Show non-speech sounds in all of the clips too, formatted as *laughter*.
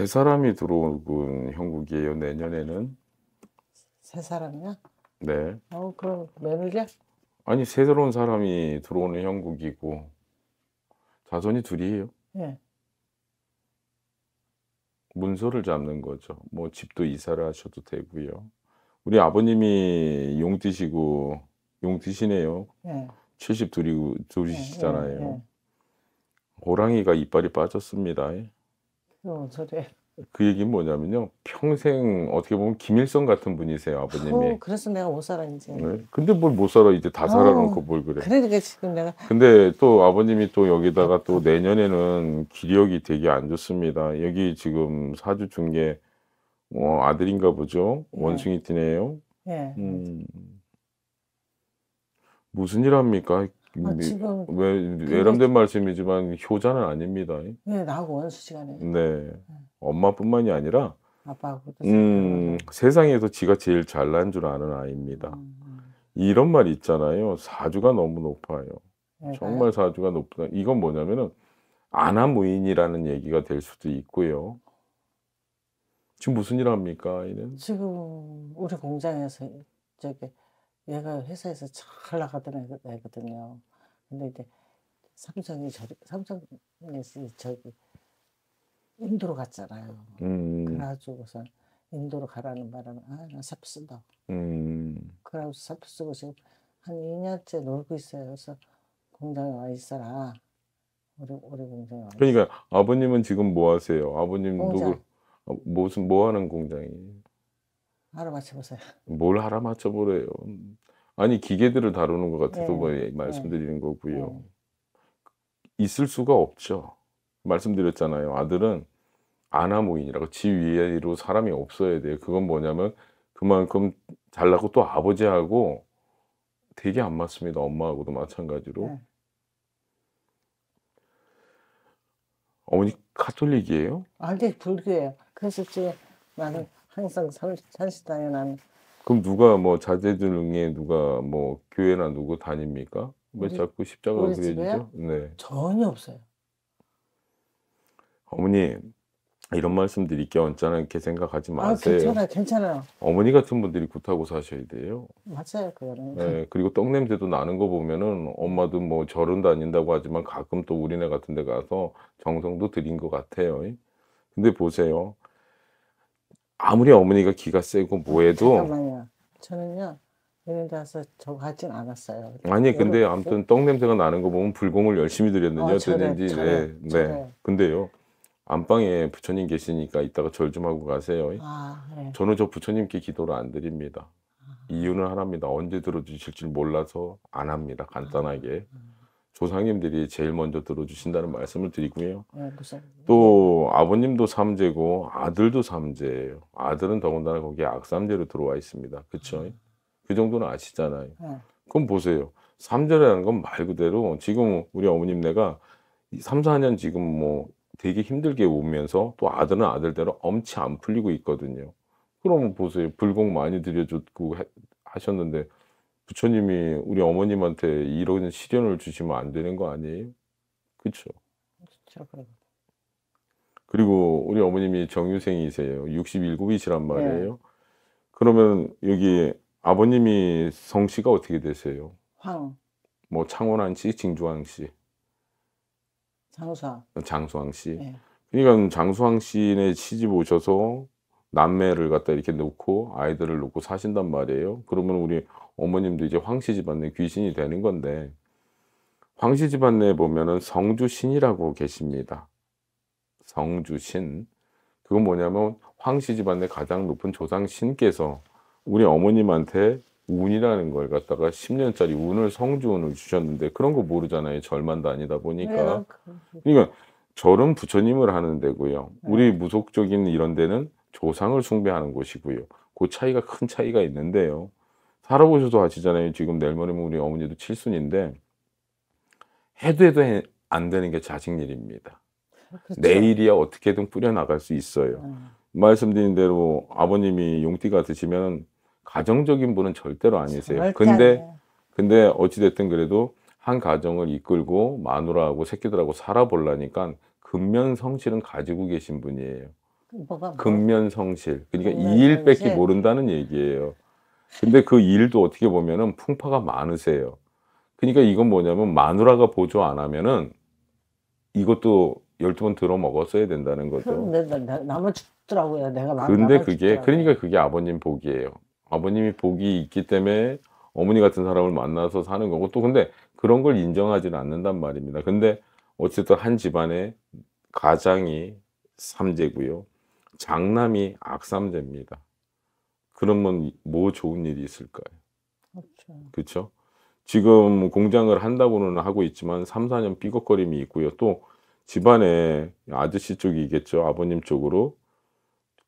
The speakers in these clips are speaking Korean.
세 사람이 들어오군 형국이에요 내년에는 세 사람이야? 네. 어 그럼 매니저? 아니 새로운 사람이 들어오는 형국이고 자손이 둘이에요. 예. 문서를 잡는 거죠. 뭐 집도 이사를 하셔도 되고요. 우리 아버님이 용 드시고 용 드시네요. 예. 72이고 둘이시잖아요. 예, 예, 예. 호랑이가 이빨이 빠졌습니다. 어, 저래. 그 얘기는 뭐냐면요. 평생 어떻게 보면 김일성 같은 분이세요, 아버님이. 어, 그래서 내가 못 살아 이제. 네? 근데 뭘 못 살아 이제 다 살아놓고 어, 뭘 그래. 그러니까 지금 내가. 근데 또 아버님이 또 여기다가 또 내년에는 기력이 되게 안 좋습니다. 여기 지금 사주 중계 어, 아들인가 보죠. 네. 원숭이 띠네요. 예. 네. 음. 무슨 일 합니까? 아, 지금 왜 외람된 그 말씀이지만 효자는 아닙니다. 네, 나하고 원수 시간에. 네, 네. 엄마뿐만이 아니라 아빠하고도 음, 세상에서 지가 제일 잘난 줄 아는 아이입니다. 음, 음. 이런 말 있잖아요. 사주가 너무 높아요. 네, 정말 네. 사주가 높다. 이건 뭐냐면은 아나무인이라는 얘기가 될 수도 있고요. 지금 무슨 일 합니까? 이는 지금 우리 공장에서 저기 얘가 회사에서 잘 나가던 애거든요. 근데 이제 삼성이 저리, 삼성에서 저기 인도로 갔잖아요. 음. 그래가지고서 인도로 가라는 말은 아나 사표 쓴다. 음. 그래가지고 사표 쓰고 지금 한 2년째 놀고 있어요. 그래서 공장에 와 있어라. 우리 우리 공장에 와. 그러니까 아버님은 지금 뭐 하세요? 아버님 누구 아, 무슨 뭐 하는 공장이에요? 하루 맞춰보세요. 뭘 하라 맞춰보래요. 아니 기계들을 다루는 것 같아서 네. 뭐 예, 네. 말씀드리는 거고요. 네. 있을 수가 없죠. 말씀드렸잖아요. 아들은 아나모인이라고 지 위에로 사람이 없어야 돼요. 그건 뭐냐면 그만큼 잘나고 또 아버지하고 되게 안 맞습니다. 엄마하고도 마찬가지로. 네. 어머니 카톨릭이에요? 아니 불교예요. 그래서 제 나는 항상 산시다연한 그럼 누가 뭐 자제들 에 누가 뭐 교회나 누구 다닙니까? 왜 우리, 자꾸 십자가 그려지죠? 네. 전혀 없어요. 어머니 이런 말씀 드릴게 언짢게 생각하지 아, 마세요. 아, 괜찮아요, 괜찮아요. 어머니 같은 분들이 굿하고 사셔야 돼요. 맞아요, 그거는. 네, 그리고 떡 냄새도 나는 거 보면은 엄마도 뭐 절은 다닌다고 하지만 가끔 또 우리네 같은 데 가서 정성도 드린 것 같아요. 근데 보세요. 아무리 어머니가 기가 세고 뭐해도 잠깐만요. 저는요 예를 들서 저거 하진 않았어요. 아니 근데 아무튼 떡 냄새가 나는 거 보면 불공을 열심히 드렸느냐 어, 저래, 저 네, 저래. 네. 근데요 안방에 부처님 계시니까 이따가 절 좀 하고 가세요. 아, 네. 저는 저 부처님께 기도를 안 드립니다. 아. 이유는 하나입니다. 언제 들어주실지 몰라서 안 합니다. 간단하게. 아, 아. 조상님들이 제일 먼저 들어주신다는 말씀을 드리고요. 네, 또 아버님도 삼재고 아들도 삼재예요. 아들은 더군다나 거기에 악삼재로 들어와 있습니다. 그렇죠? 음. 그 정도는 아시잖아요. 네. 그럼 보세요. 삼재라는 건 말 그대로 지금 우리 어머님 내가 3, 4년 지금 뭐 되게 힘들게 오면서 또 아들은 아들대로 엄치 안 풀리고 있거든요. 그럼 보세요. 불공 많이 들여줬고 하셨는데 부처님이 우리 어머님한테 이런 시련을 주시면 안 되는 거 아니에요? 그쵸? 진짜 그런 그리고 우리 어머님이 정유생이세요. 67이시란 말이에요. 네. 그러면 여기 아버님이 성씨가 어떻게 되세요? 황. 뭐 창원한 씨, 징조왕 씨. 장수왕. 장수왕 씨. 네. 그러니까 장수왕 씨네 시집 오셔서 남매를 갖다 이렇게 놓고 아이들을 놓고 사신단 말이에요. 그러면 우리 어머님도 이제 황씨 집안의 귀신이 되는 건데 황씨 집안 에 보면은 성주신이라고 계십니다. 성주신 그건 뭐냐면 황씨 집안의 가장 높은 조상신께서 우리 어머님한테 운이라는 걸 갖다가 10년짜리 운을 성주운을 주셨는데 그런 거 모르잖아요. 절만 다니다 보니까. 네, 그러니까 절은 부처님을 하는 데고요. 네. 우리 무속적인 이런 데는 조상을 숭배하는 곳이고요. 그 차이가 큰 차이가 있는데요. 살아보셔도 아시잖아요. 지금 내일 모레면 뭐 우리 어머니도 칠순인데 해도 해도 해, 안 되는 게 자식일입니다. 그렇죠. 내일이야 어떻게든 뿌려나갈 수 있어요. 음. 말씀드린 대로 아버님이 용띠가 드시면 가정적인 분은 절대로 아니세요. 근데 네. 근데 어찌됐든 그래도 한 가정을 이끌고 마누라하고 새끼들하고 살아보려니까 근면 성실은 가지고 계신 분이에요. 뭐가, 뭐 근면 성실. 그러니까 이일 뺏기 모른다는 얘기예요. 근데 그 일도 어떻게 보면은 풍파가 많으세요. 그러니까 이건 뭐냐면 마누라가 보조 안 하면은 이것도 열두 번 들어 먹었어야 된다는 거죠. 음, 네, 네, 네. 근데 남아 죽더라고요. 내가 남 근데 그게 죽더라고요. 그러니까 그게 아버님 복이에요. 아버님이 복이 있기 때문에 어머니 같은 사람을 만나서 사는 거고 또 근데 그런 걸 인정하지는 않는단 말입니다. 근데 어쨌든 한 집안에 가장이 삼재고요. 장남이 악삼재입니다. 그러면 뭐 좋은 일이 있을까요? 그렇죠. 그렇 지금 공장을 한다고는 하고 있지만 3, 4년 삐걱거림이 있고요. 또 집안에 아저씨 쪽이겠죠. 아버님 쪽으로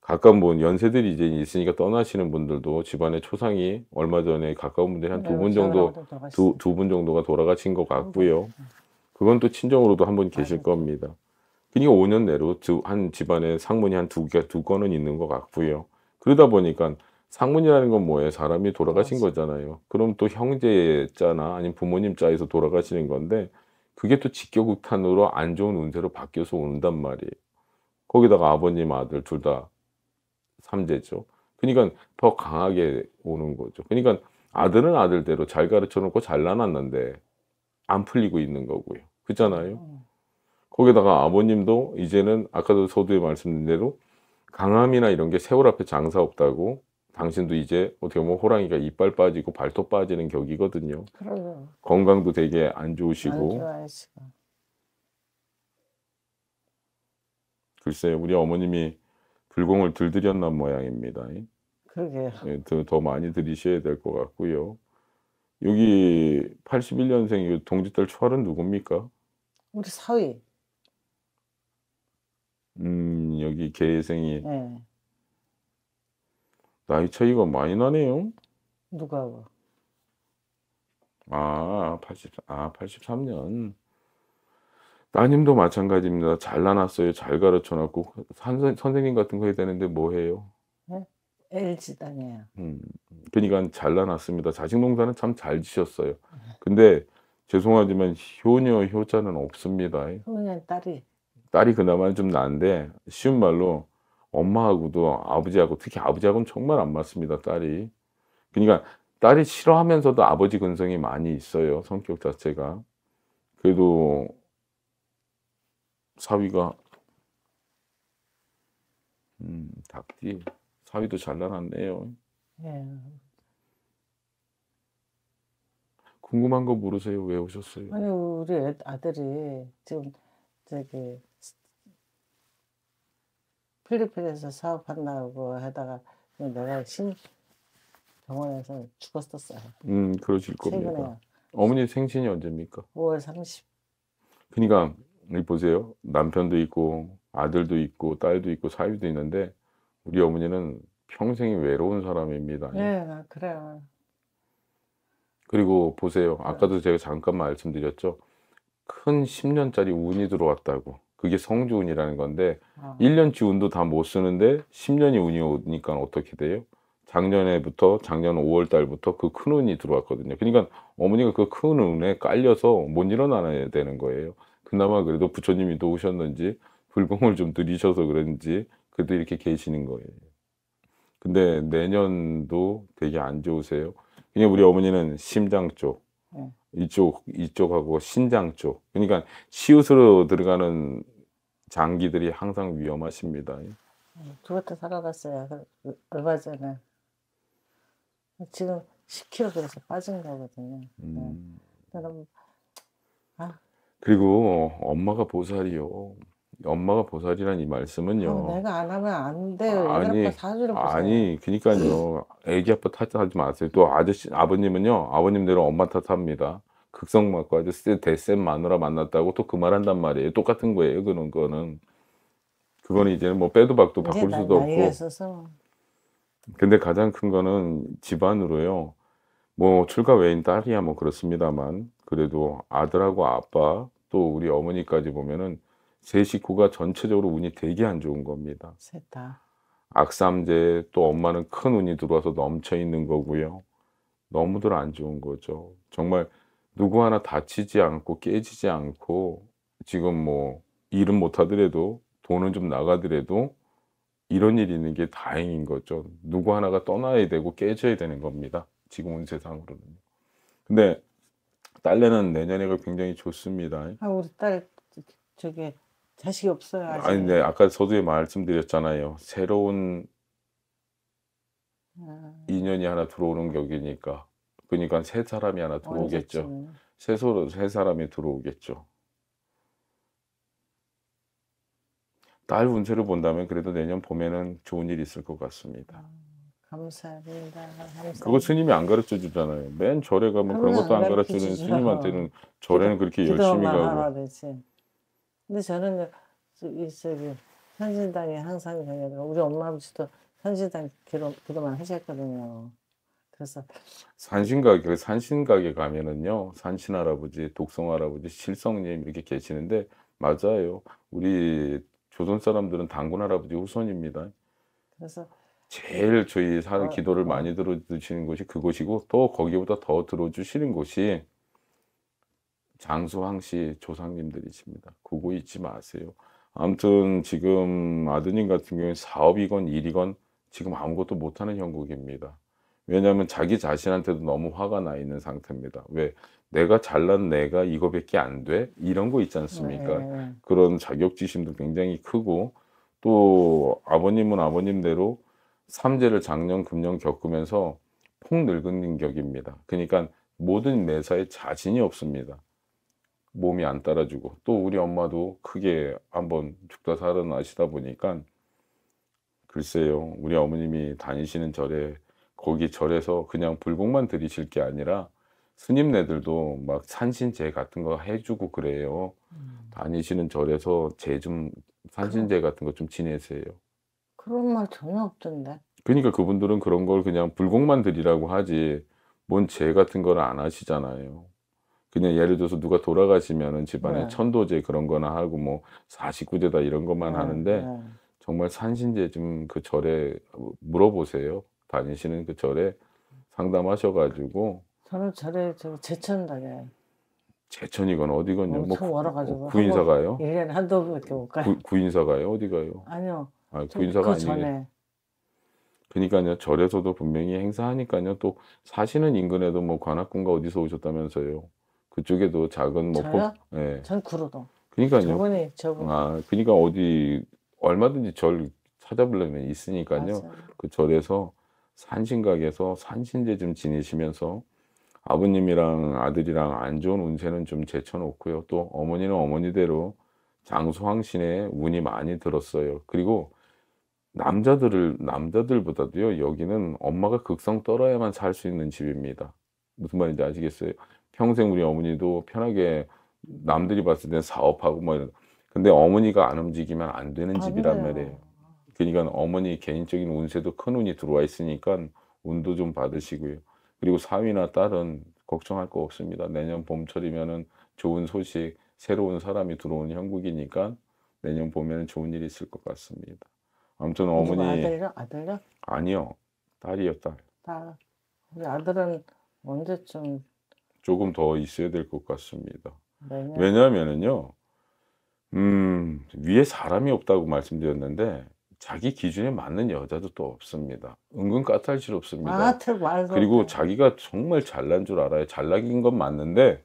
가까운 분 연세들이 이제 있으니까 떠나시는 분들도 집안의 초상이 얼마 전에 가까운 분들이 한 두분 네, 정도 두 두 분 정도가 돌아가신 것 같고요. 네, 네. 그건 또 친정으로도 한 분 계실 아, 겁니다. 그러니까 5년 내로 두, 한 집안에 상문이 한 두 개, 두 건은 있는 것 같고요. 그러다 보니까 상문이라는 건 뭐예요? 사람이 돌아가신 맞아. 그렇죠. 거잖아요. 그럼 또 형제 자나 아니면 부모님 자에서 돌아가시는 건데 그게 또 직격극탄으로 안 좋은 운세로 바뀌어서 온단 말이에요. 거기다가 아버님, 아들 둘 다 삼재죠. 그러니까 더 강하게 오는 거죠. 그러니까 아들은 아들대로 잘 가르쳐 놓고 잘 나눴는데 안 풀리고 있는 거고요. 그잖아요. 음. 거기다가 아버님도 이제는 아까도 서두에 말씀드린 대로 강함이나 이런 게 세월 앞에 장사 없다고 당신도 이제 어떻게 보면 호랑이가 이빨 빠지고 발톱 빠지는 격이거든요. 그래요. 건강도 되게 안 좋으시고. 글쎄 우리 어머님이 불공을 들들였던 모양입니다. 그러게요. 예, 더, 더 많이 들이셔야 될 것 같고요. 여기 81년생 그 동지딸 초월은 누굽니까? 우리 사위. 음 여기 계생이 네. 나이 차이가 많이 나네요. 누가와? 아, 80, 아, 83년. 따님도 마찬가지입니다. 잘나놨어요. 잘 가르쳐놨고 선, 생님 같은 거 해야 되는데 뭐 해요? 네? LG 당해요. 음, 그러니까 잘나놨습니다. 자식 농사는 참 잘 지셨어요. 음. 근데 죄송하지만 효녀 효자는 없습니다. 효녀 딸이. 딸이 그나마 좀나데 쉬운 말로 엄마하고도 아버지하고 특히 아버지하고는 정말 안 맞습니다 딸이 그러니까 딸이 싫어하면서도 아버지 근성이 많이 있어요 성격 자체가 그래도 사위가 음 닭띠 사위도 잘 나왔네요 네. 예. 궁금한 거 물으세요 왜 오셨어요 아니 우리 아들이 지금 저기 필리핀에서 사업한다고 하다가 내가 신 병원에서 죽었었어요. 음, 그러실 겁니다. 최근에 어머니 생신이 언제입니까? 5월 30. 그러니까 여기 보세요. 남편도 있고 아들도 있고 딸도 있고 사위도 있는데 우리 어머니는 평생이 외로운 사람입니다. 네, 아, 그래요. 그리고 보세요. 네. 아까도 제가 잠깐 말씀드렸죠. 큰 10년짜리 운이 들어왔다고. 그게 성주운이라는 건데 어. 아. 1년치 운도 다 못 쓰는데 10년이 운이 오니까 어떻게 돼요? 작년에부터 작년 5월 달부터 그 큰 운이 들어왔거든요. 그러니까 어머니가 그 큰 운에 깔려서 못 일어나야 되는 거예요. 그나마 그래도 부처님이 도우셨는지 불공을 좀 들이셔서 그런지 그래도 이렇게 계시는 거예요. 근데 내년도 되게 안 좋으세요. 그냥 우리 어머니는 심장 쪽, 네. 이쪽 이쪽하고 신장 쪽. 그러니까 시옷으로 들어가는 장기들이 항상 위험하십니다. 그것도 살아봤어요. 그, 그, 얼마 전에 지금 10kg 그서 빠진 거거든요. 네. 음. 네. 아. 그리고 엄마가 보살이요. 엄마가 보살이란 이 말씀은요. 아, 내가 안 하면 안 돼요. 아, 아니, 아니, 그니까요 애기 아빠 탓하지 마세요. 또 아저씨, 아버님은요, 아버님대로 엄마 탓합니다. 극성맞고 아주 쎄, 대센 마누라 만났다고 또 그 말 한단 말이에요. 똑같은 거예요. 그런 거는. 그거는 이제는 뭐 빼도 박도 바꿀 나, 수도 없고. 있어서. 근데 가장 큰 거는 집안으로요. 뭐 출가 외인 딸이야 뭐 그렇습니다만 그래도 아들하고 아빠 또 우리 어머니까지 보면은 세 식구가 전체적으로 운이 되게 안 좋은 겁니다. 셋다. 악삼제또 엄마는 큰 운이 들어와서 넘쳐 있는 거고요. 너무들 안 좋은 거죠. 정말 누구 하나 다치지 않고 깨지지 않고 지금 뭐 일은 못하더라도 돈은 좀 나가더라도 이런 일이 있는 게 다행인 거죠. 누구 하나가 떠나야 되고 깨져야 되는 겁니다. 지금 온 세상으로는. 근데 딸내는 내년에가 굉장히 좋습니다. 아 우리 딸 저기 자식이 없어요. 아직. 아니 네 아까 서두에 말씀드렸잖아요. 새로운 아. 인연이 하나 들어오는 격이니까 그러니까 세 사람이 하나 들어오겠죠. 세, 소로, 세 사람이 들어오겠죠. 딸 운세를 본다면 그래도 내년 봄에는 좋은 일이 있을 것 같습니다. 아, 감사합니다. 감사합니다. 그거 스님이 안 가르쳐 주잖아요. 맨 절에 가면 그런 것도 안 가르쳐 주는 스님한테는 절에는 그렇게 열심히 가고. 그러지. 근데 저는 저기 선진당에 항상 우리 엄마 아버지도 선진당 기도만 하셨거든요. 그래서 산신각에 산신가게 가면은요 산신 할아버지, 독성 할아버지, 실성님 이렇게 계시는데 맞아요. 우리 조선 사람들은 단군 할아버지 후손입니다. 그래서 제일 저희 사는 어, 기도를 어. 많이 들어주시는 곳이 그곳이고 또 거기보다 더 들어주시는 곳이 장수황씨 조상님들이십니다. 그거 잊지 마세요. 아무튼 지금 아드님 같은 경우에 사업이건 일이건 지금 아무것도 못하는 형국입니다. 왜냐하면 자기 자신한테도 너무 화가 나 있는 상태입니다. 왜 내가 잘난 내가 이거밖에 안 돼? 이런 거 있지 않습니까? 네. 네, 네. 그런 자격지심도 굉장히 크고 또 아버님은 아버님대로 삼재를 작년 금년 겪으면서 폭 늙은 인 격입니다. 그러니까 모든 매사에 자신이 없습니다. 몸이 안 따라주고 또 우리 엄마도 크게 한번 죽다 살아나시다 보니까 글쎄요 우리 어머님이 다니시는 절에 거기 절에서 그냥 불공만 드리실 게 아니라 스님네들도 막 산신제 같은 거 해주고 그래요. 음. 다니시는 절에서 제 좀 산신제 같은 거 좀 지내세요. 그런 말 전혀 없던데. 그러니까 그분들은 그런 걸 그냥 불공만 드리라고 하지 뭔죄 같은 걸 안 하시잖아요. 그냥 예를 들어서 누가 돌아가시면은 집안에 네. 천도제 그런 거나 하고 뭐 사십구제다 이런 것만 네. 하는데 네. 정말 산신제 좀 그 절에 물어보세요. 다니시는 그 절에 상담하셔가지고 저는 절에 제천 다녀요. 제천이건 어디건요? 어, 뭐 구, 어, 구인사 가요? 1년 한두 번밖에 못 가요. 구, 인사 가요? 어디 가요? 아니요. 아, 구인사가 그 아니에요. 그러니까요. 절에서도 분명히 행사하니까요. 또 사시는 인근에도 뭐 관악군가 어디서 오셨다면서요. 그쪽에도 작은 뭐 저요? 포, 예. 전 구로동. 그러니까요. 저번에 저번. 아, 그러니까 어디 얼마든지 절 찾아보려면 있으니까요. 맞아요. 그 절에서 산신각에서 산신제 좀 지내시면서 아버님이랑 아들이랑 안 좋은 운세는 좀 제쳐놓고요. 또 어머니는 어머니대로 장수황신에 운이 많이 들었어요. 그리고 남자들을 남자들보다도요. 여기는 엄마가 극성 떨어야만 살 수 있는 집입니다. 무슨 말인지 아시겠어요? 평생 우리 어머니도 편하게 남들이 봤을 땐 사업하고 뭐 이런. 근데 어머니가 안 움직이면 안 되는 집이란 말이에요. 그러니까 어머니 개인적인 운세도 큰 운이 들어와 있으니까 운도 좀 받으시고요. 그리고 사위나 딸은 걱정할 거 없습니다. 내년 봄철이면은 좋은 소식, 새로운 사람이 들어오는 형국이니까 내년 봄에는 좋은 일이 있을 것 같습니다. 아무튼 뭐 어머니 아들이요? 아들요? 아니요. 딸이요, 딸. 딸. 우리 아들은 언제쯤 조금 더 있어야 될 것 같습니다. 왜냐하면은요. 음, 위에 사람이 없다고 말씀드렸는데 자기 기준에 맞는 여자도 또 없습니다. 은근 까탈스럽습니다. 아, 그리고 자기가 정말 잘난 줄 알아요. 잘나긴 건 맞는데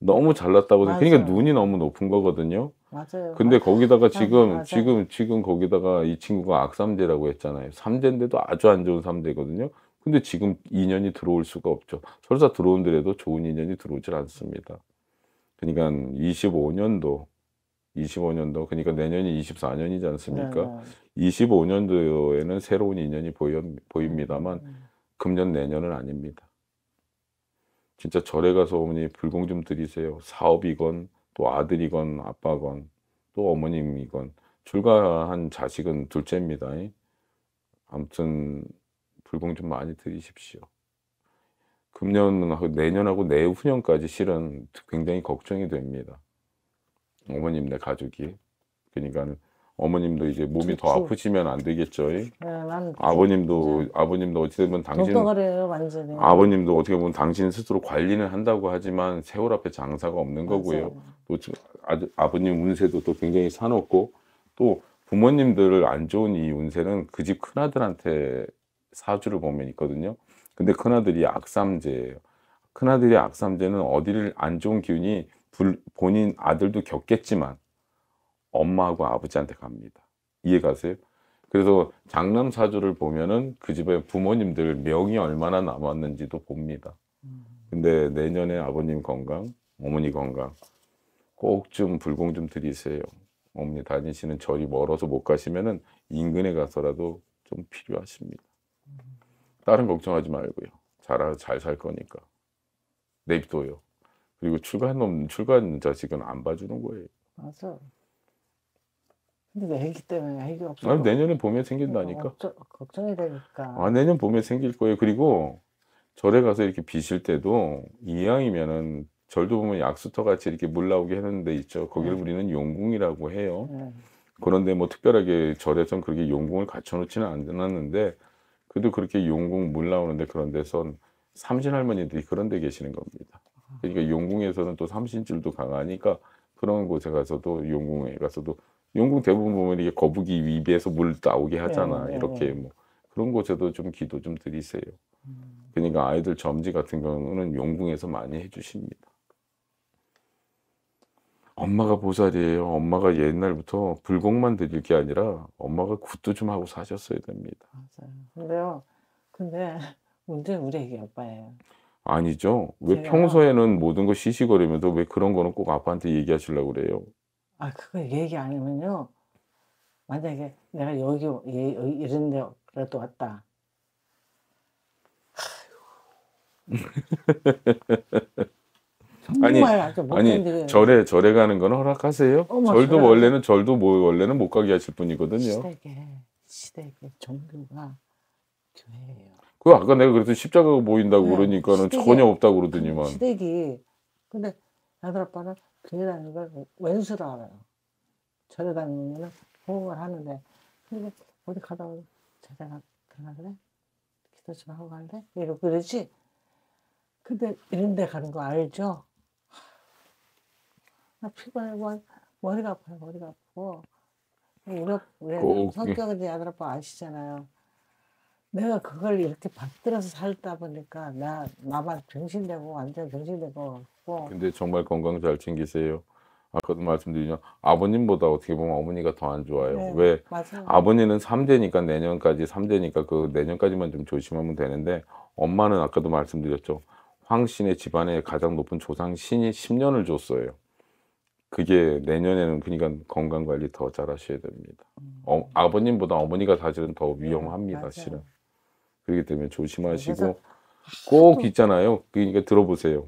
너무 잘났다고 그러니까 맞아요. 그러니까 눈이 너무 높은 거거든요. 맞아요. 근데 맞아요. 거기다가 지금 맞아요. 지금 지금 거기다가 이 친구가 악삼재라고 했잖아요. 삼재인데도 아주 안 좋은 삼재거든요. 근데 지금 인연이 들어올 수가 없죠. 설사 들어온더라도 좋은 인연이 들어오질 않습니다. 그러니까 25년도 25년도 그러니까 내년이 24년이지 않습니까? 네, 네. 25년도에는 새로운 인연이 보여, 보입니다만 음, 음. 금년 내년은 아닙니다. 진짜 절에 가서 어머니 불공 좀 드리세요. 사업이건 또 아들이건 아빠건 또 어머님이건 출가한 자식은 둘째입니다. 아무튼 불공 좀 많이 드리십시오. 금년 내년하고 내후년까지 실은 굉장히 걱정이 됩니다. 어머님 네 가족이 그러니까 어머님도 이제 몸이 더 좋지. 아프시면 안 되겠죠. 네, 난 아버님도 아버님도 어찌 보면 당신 요 완전히. 아버님도 어떻게 보면 당신 스스로 관리는 한다고 하지만 세월 앞에 장사가 없는 거고요. 또 아, 버님 운세도 또 굉장히 사놓고 또 부모님들을 안 좋은 이 운세는 그 집 큰아들한테 사주를 보면 있거든요. 근데 큰아들이 악삼재예요. 큰아들이 악삼재는 어디를 안 좋은 기운이 불, 본인 아들도 겪겠지만 엄마하고 아버지한테 갑니다. 이해가세요? 그래서 장남 사주를 보면은 그 집의 부모님들 명이 얼마나 남았는지도 봅니다. 근데 내년에 아버님 건강, 어머니 건강 꼭 좀 불공 좀 드리세요. 어머니 다니시는 절이 멀어서 못 가시면은 인근에 가서라도 좀 필요하십니다. 다른 걱정하지 말고요. 잘잘 거니까 내비둬요. 그리고 출가놈출가 자식은 안 봐주는 거예요. 맞아. 근데 내기 때문에 해기 없어. 아니, 내년에 봄에 생긴다니까. 그러니까 걱정이 되니까. 아 내년 봄에 생길 거예요. 그리고 절에 가서 이렇게 비실 때도 이왕이면은 절도 보면 약수터 같이 이렇게 물 나오게 하는 데 있죠. 거기를 네. 우리는 용궁이라고 해요. 네. 그런데 뭐 특별하게 절에선 그렇게 용궁을 갖춰놓지는 않았는데 그래도 그렇게 용궁 물 나오는데 그런 데선 삼신 할머니들이 그런 데 계시는 겁니다. 그러니까 용궁에서는 또 삼신줄도 강하니까 그런 곳에 가서도 용궁에 가서도 영국 대부분 보면 이게 거북이 입에서 물 나오게 하잖아. 네, 네 이렇게 네. 뭐 그런 곳에도 좀 기도 좀 드리세요. 음. 그러니까 아이들 점지 같은 경우는 용궁에서 많이 해주십니다. 엄마가 보살이에요. 엄마가 옛날부터 불공만 드릴 게 아니라 엄마가 굿도 좀 하고 사셨어야 됩니다. 맞아요. 근데요. 근데 문제는 우리 애기 아빠예요. 아니죠. 왜 제가... 평소에는 모든 거 시시거리면서 왜 그런 거는 꼭 아빠한테 얘기하시려고 그래요? 아, 그거 얘기 안 하면요. 만약에 내가 여기, 여기 이런 데라도 왔다. 아니, 아니 절에 절에 가는 건 허락하세요? 어머, 절도 절에... 원래는 절도 뭐 원래는 못 가게 하실 분이거든요. 시댁에 시댁에 종교가 교회예요. 그 아까 내가 그랬더십자가 보인다고 네, 그러니까는 시댁이, 전혀 없다고 그러더니만. 시댁이 근데 아들 아빠는 교회니는걸 왼수로 알아요. 절에 다니면 는거 호응을 하는데 근데 어디 가다 가 제자가 들어가래 기도 좀 하고 갈래? 이러고 그러지. 근데 이런 데 가는 거 알죠? 나피곤해고 뭐, 머리가 아파요. 머리가 아프고 우리, 우리 성격은 애들 아빠 아시잖아요. 내가 그걸 이렇게 받들어서 살다 보니까 나 나만 병신되고 완전 병신되고 고 근데 정말 건강 잘 챙기세요. 아까도 말씀드리지 아버님보다 어떻게 보면 어머니가 더 안 좋아요. 네, 왜? 맞아요. 아버님은삼대니까 내년까지 삼대니까그 내년까지만 좀 조심하면 되는데 엄마는 아까도 말씀드렸죠. 황신의 집안에 가장 높은 조상 신이 10년을 줬어요. 그게 내년에는 그러니까 건강 관리 더 잘하셔야 됩니다. 음. 어, 아버님보다 어머니가 사실은 더 네, 위험합니다. 네, 실은. 그렇기 때문에 조심하시고 꼭 아, 있잖아요. 그러니까 들어보세요.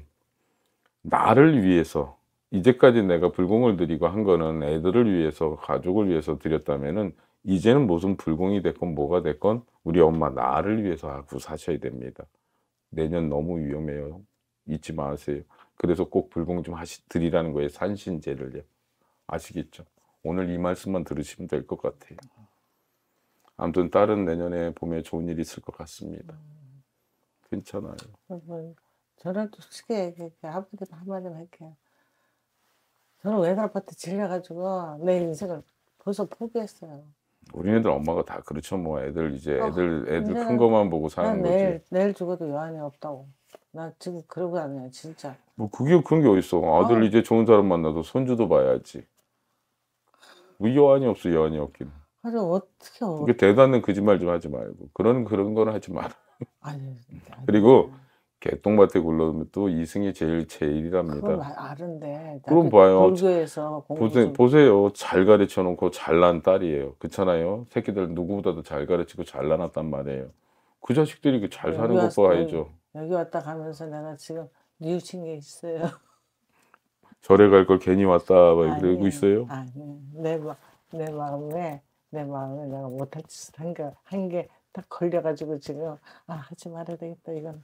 나를 위해서 이제까지 내가 불공을 드리고 한 거는 애들을 위해서 가족을 위해서 드렸다면은 이제는 무슨 불공이 됐건 뭐가 됐건 우리 엄마 나를 위해서 하고 사셔야 됩니다. 내년 너무 위험해요. 잊지 마세요. 그래서 꼭 불공 좀 하시 드리라는 거예요. 산신제를요. 아시겠죠? 오늘 이 말씀만 들으시면 될 것 같아요. 아무튼 딸은 내년에 봄에 좋은 일이 있을 것 같습니다. 음. 괜찮아요. 뭐, 저랑 또 쉽게 아버지 한마디만 할게요. 저는 외가 아파트 질려가지고 내 인생을 벌써 포기했어요. 우리 애들 엄마가 다 그렇죠 뭐 애들 이제 어, 애들 애들 큰 것만 보고 사는 거지. 내일 내일 죽어도 여한이 없다고. 나 지금 그러고 다녀 진짜. 뭐 그게 그런 게 어딨어. 아들 어. 이제 좋은 사람 만나도 손주도 봐야지. 뭐 여한이 없어 여한이 없긴. 그래 어떻게 어... 이게 대단한 거짓말 좀 하지 말고 그런 그런 거는 하지 마라. 아니. 그리고 개똥밭에 굴러오면 또 이승이 제일 제일이랍니다. 그건 아, 아는데. 그럼 봐요. 골교에서 보세, 보세요. 잘 가르쳐놓고 잘난 딸이에요. 그렇잖아요. 새끼들 누구보다도 잘 가르치고 잘 나눴단 말이에요. 그 자식들이 잘 사는 것 봐야죠. 여기 왔다 가면서 내가 지금 뉘우친 게 있어요. 절에 갈 걸 괜히 왔다 막 아니, 그러고 있어요? 아니 내, 내 마음에 내 마음에 내가 못할 짓을 한게 한 게 딱 걸려가지고 지금 아 하지 말아야 되겠다 이건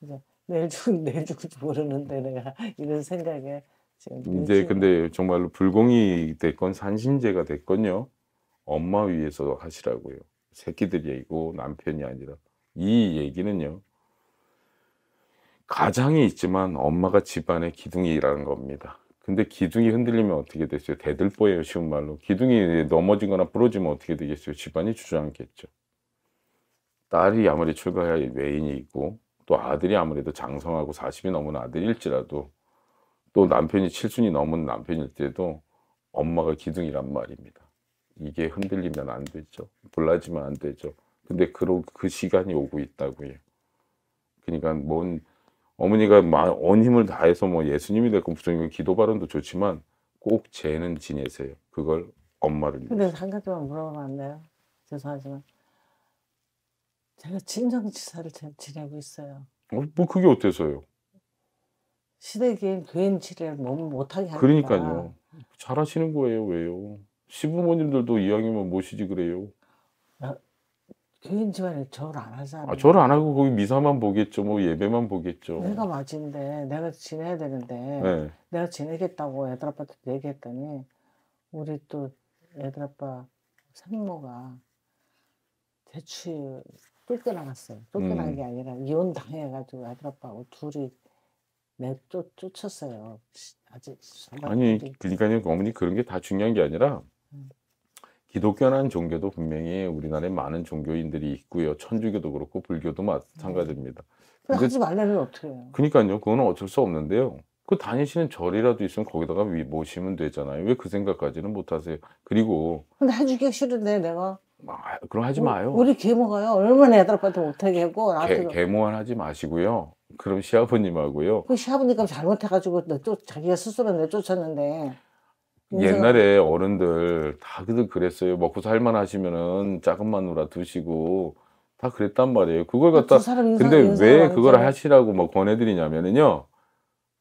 이제 내일 죽은 *laughs* 내일 죽을지 모르는데 내가 *laughs* 이런 생각에 지금 이제 근데 정말로 불공이 됐건 산신제가 됐건요 엄마 위에서 하시라고요 새끼들 얘기고 남편이 아니라 이 얘기는요 가장이 있지만 엄마가 집안의 기둥이라는 겁니다. 근데 기둥이 흔들리면 어떻게 됐어요? 대들보예요, 쉬운 말로. 기둥이 넘어진 거나 부러지면 어떻게 되겠어요? 집안이 주저앉겠죠. 딸이 아무리 출가할 외인이 있고, 또 아들이 아무래도 장성하고 40이 넘은 아들일지라도, 또 남편이 7순이 넘은 남편일 때도 엄마가 기둥이란 말입니다. 이게 흔들리면 안 되죠. 불나지면안 되죠. 근데 그, 그 시간이 오고 있다고요. 그러니까 뭔 어머니가 온 힘을 다해서 뭐 예수님이 됐건 부처님이 기도 발언도 좋지만 꼭 쟤는 지내세요. 그걸 엄마를 근데 한 가지만 물어보면 안 돼요? 죄송하지만 제가 친정지사를 지내고 있어요. 어, 뭐 그게 어때서요? 시댁인 교 치를 못하게 하니까. 그러니까요. 잘하시는 거예요. 왜요? 시부모님들도 이왕이면 뭐 모시지 그래요. 어, 개인 집안에 절 안 하잖아. 아, 절 안 하고 거기 미사만 보겠죠. 뭐 예배만 보겠죠. 내가 맞은데 내가 지내야 되는데 네. 내가 지내겠다고 애들 아빠한테 얘기했더니 우리 또 애들 아빠 생모가 대출 쫓겨나갔어요. 쫓겨난 음. 게 아니라 이혼 당해가지고 애들 아빠하고 둘이 내쫓 쫓았어요. 아직 아니 그러니까 어머니 그런 게 다 중요한 게 아니라 음. 기독교라는 종교도 분명히 우리나라에 많은 종교인들이 있고요. 천주교도 그렇고 불교도 마찬가지입니다. 음. 근데 하지 말라면 어떻게 해요? 그러니까요. 그거 어쩔 수 없는데요. 그 다니시는 절이라도 있으면 거기다가 모시면 되잖아요. 왜 그 생각까지는 못 하세요? 그리고 근데 해주기 싫은데 내가 아, 그럼 하지 마요. 우리 계모가요. 얼마나 애들한테 못하게 하고 계모한 하지 마시고요. 그럼 시아버님하고요. 그 시아버님과 잘못해가지고 또 자기가 스스로 내쫓았는데 옛날에 어른들 다들 그랬어요. 먹고 살만 하시면은 작은 마누라 두시고 다 그랬단 말이에요. 그걸 갖다 근데 왜 그걸 완전... 하시라고 뭐 권해드리냐면은요.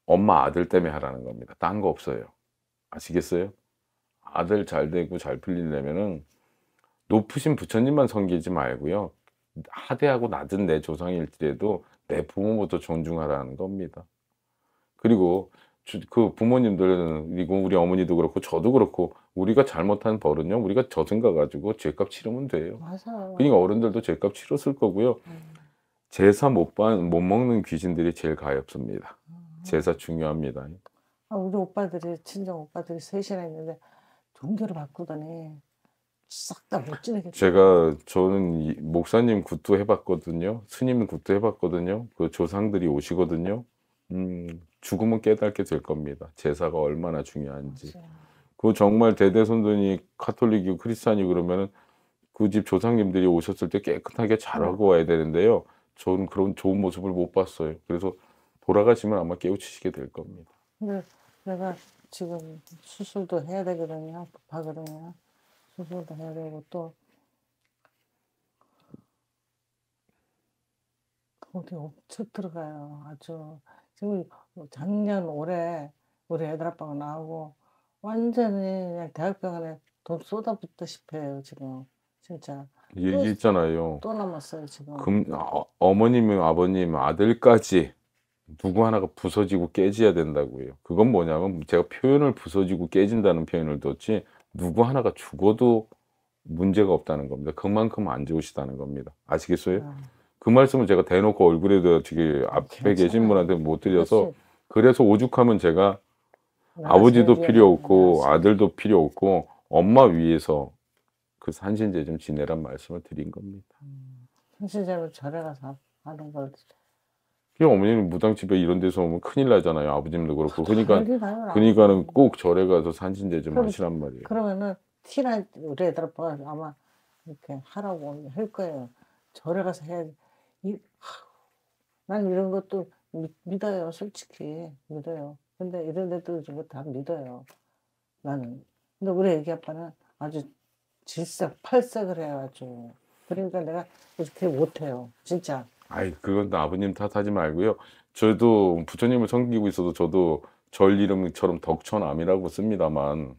엄마 아들 때문에 하라는 겁니다. 딴 거 없어요. 아시겠어요? 아들 잘 되고 잘 풀리려면은 높으신 부처님만 섬기지 말고요. 하대하고 낮은 내 조상일지라도 내 부모부터 존중하라는 겁니다. 그리고 그 부모님들 그리고 우리 어머니도 그렇고 저도 그렇고 우리가 잘못한 벌은요 우리가 저승가 가지고 죄값 치르면 돼요. 맞아요. 그러니까 어른들도 죄값 치렀을 거고요. 음. 제사 못, 못 먹는 귀신들이 제일 가엾습니다. 음. 제사 중요합니다. 아, 우리 오빠들이 친정 오빠들이 셋이나 있는데 종교를 바꾸더니 싹다 못지내겠 제가 저는 목사님 굿도 해봤거든요. 스님 굿도 해봤거든요. 그 조상들이 오시거든요. 음, 죽으면 깨닫게 될 겁니다. 제사가 얼마나 중요한지. 그 정말 대대손손이 카톨릭이고 크리스찬이 그러면은 그 집 조상님들이 오셨을 때 깨끗하게 잘하고 와야 되는데요. 저는 그런 좋은 모습을 못 봤어요. 그래서 돌아가시면 아마 깨우치시게 될 겁니다. 근 내가 지금 수술도 해야 되거든요. 바거든요. 수술도 해야 되고 또 어디 엄청 들어가요. 아주 지금 뭐 작년 올해 우리 애들 아빠가 나오고 완전히 그냥 대학병원에 돈 쏟아붓다시피 해요 지금 진짜 얘기했잖아요 또 남았어요 지금 금, 어, 머님 아버님 아들까지 누구 하나가 부서지고 깨져야 된다고요 그건 뭐냐면 제가 표현을 부서지고 깨진다는 표현을 뒀지 누구 하나가 죽어도 문제가 없다는 겁니다 그만큼 안 좋으시다는 겁니다 아시겠어요? 아. 그 말씀을 제가 대놓고 얼굴에도 되게 앞에 그렇죠. 계신 분한테 못 드려서 그래서 오죽하면 제가 아버지도 필요 없고 아들도 필요 없고 엄마 위에서 그 산신제 좀 지내란 말씀을 드린 겁니다. 음, 산신제로 절에 가서 하는 걸. 그 어머니는 무당집에 이런 데서 오면 큰일 나잖아요. 아버님도 그렇고. 그러니까 그러니까는 꼭 절에 가서 산신제 좀 하시란 말이에요. 그러면은 티나 우리 애들 아마 이렇게 하라고 할 거예요. 절에 가서 해야지. 난 이런 것도 믿, 어요 솔직히 믿어요. 근데 이런 데도 전부 뭐 다 믿어요. 나는. 근데 우리 애기 아빠는 아주 질색 팔색을 해가지고 그러니까 내가 그렇게 못해요. 진짜. 아이 그건 또 아버님 탓하지 말고요. 저도 부처님을 섬기고 있어도 저도 절 이름처럼 덕천암이라고 씁니다만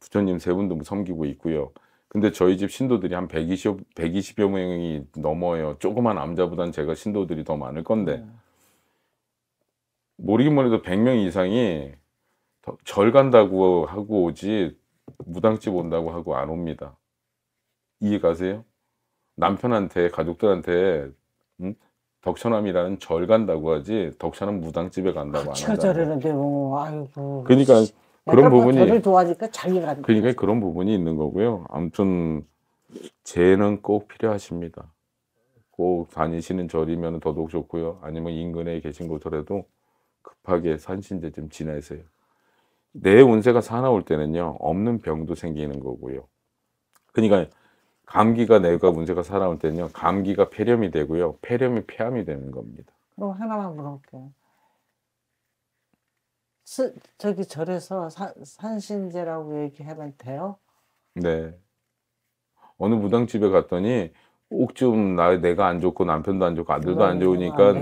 부처님 세 분도 섬기고 있고요. 근데 저희 집 신도들이 한 120, 120여 명이 넘어요. 조그만 암자보단 제가 신도들이 더 많을 건데. 음. 모르기만 해도 100명 이상이 절 간다고 하고 오지 무당집 온다고 하고 안 옵니다. 이해 가세요? 남편한테 가족들한테 음? 덕천암이라는 절 간다고 하지 덕천암 무당집에 간다고 안 한다. 처절했는데 뭐 아이고. 그러니까 네, 그런 부분이 저를 도와니까 자기가 그러니까 거죠. 그런 부분이 있는 거고요. 아무튼 재는 꼭 필요하십니다. 꼭 다니시는 절이면 더더욱 좋고요. 아니면 인근에 계신 곳더라도 급하게 산신제 좀 지내세요. 내 운세가 사나울 때는요 없는 병도 생기는 거고요. 그러니까 감기가 내가 운세가 사나울 때는요 감기가 폐렴이 되고요 폐렴이 폐암이 되는 겁니다. 그 하나만 물어볼게요. 스, 저기 절에서 사, 산신제라고 얘기하면 돼요? 네. 어느 무당집에 갔더니 꼭좀나 내가 안 좋고 남편도 안 좋고 아들도 안 좋으니까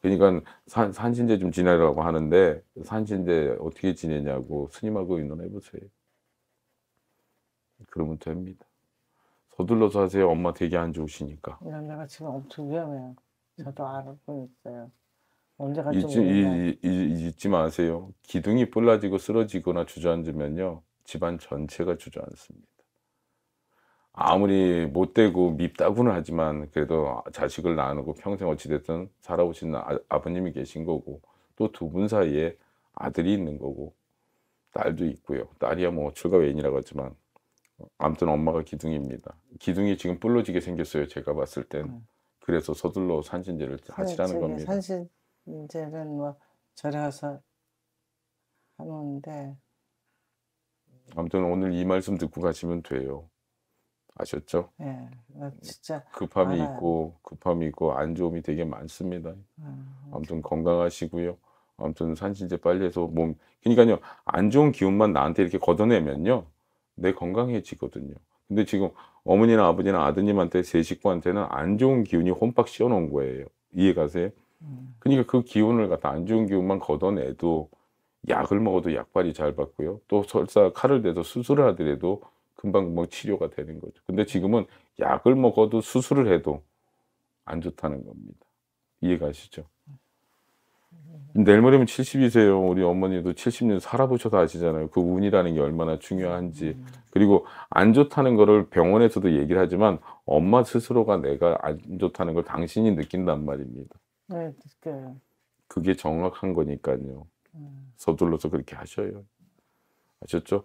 그러니까 산, 산신제 좀 지내라고 하는데 산신제 어떻게 지내냐고 스님하고 의논해 보세요. 그러면 됩니다. 서둘러서 하세요. 엄마 되게 안 좋으시니까. 내가 지금 엄청 위험해요. 저도 알고 있어요. 언제 갈지 잊지, 모르겠네. 잊, 잊, 잊지 마세요. 기둥이 불라지고 쓰러지거나 주저앉으면요. 집안 전체가 주저앉습니다. 아무리 못되고 밉다고는 하지만 그래도 자식을 낳아놓고 평생 어찌됐든 살아오신 아, 버님이 계신 거고 또 두 분 사이에 아들이 있는 거고 딸도 있고요. 딸이야 뭐 출가 외인이라고 하지만 아무튼 엄마가 기둥입니다. 기둥이 지금 불러지게 생겼어요. 제가 봤을 땐. 네. 그래서 서둘러 산신제를 네, 하시라는 겁니다. 산신. 이제는 뭐 절에 가서 하는데 아무튼 오늘 이 말씀 듣고 가시면 돼요. 아셨죠? 예. 네, 진짜 급함이 알아요. 있고 급함이 있고 안 좋음이 되게 많습니다. 음, 아무튼 건강하시고요. 아무튼 산신제 빨리 해서 몸 그러니까요 안 좋은 기운만 나한테 이렇게 걷어내면요 내 건강해지거든요. 근데 지금 어머니나 아버지나 아드님한테 세 식구한테는 안 좋은 기운이 혼박 씌워놓은 거예요. 이해 가세요? 그러니까 그 기운을 갖다 안 좋은 기운만 걷어내도 약을 먹어도 약발이 잘 받고요. 또 설사 칼을 대서 수술을 하더라도 금방금방 치료가 되는 거죠. 근데 지금은 약을 먹어도 수술을 해도 안 좋다는 겁니다. 이해가시죠? 내일 모레면 70이세요. 우리 어머니도 70년 살아보셔서 아시잖아요. 그 운이라는 게 얼마나 중요한지. 그리고 안 좋다는 거를 병원에서도 얘기를 하지만 엄마 스스로가 내가 안 좋다는 걸 당신이 느낀단 말입니다. 네, 그게 정확한 거니까요. 음. 서둘러서 그렇게 하셔요. 아셨죠?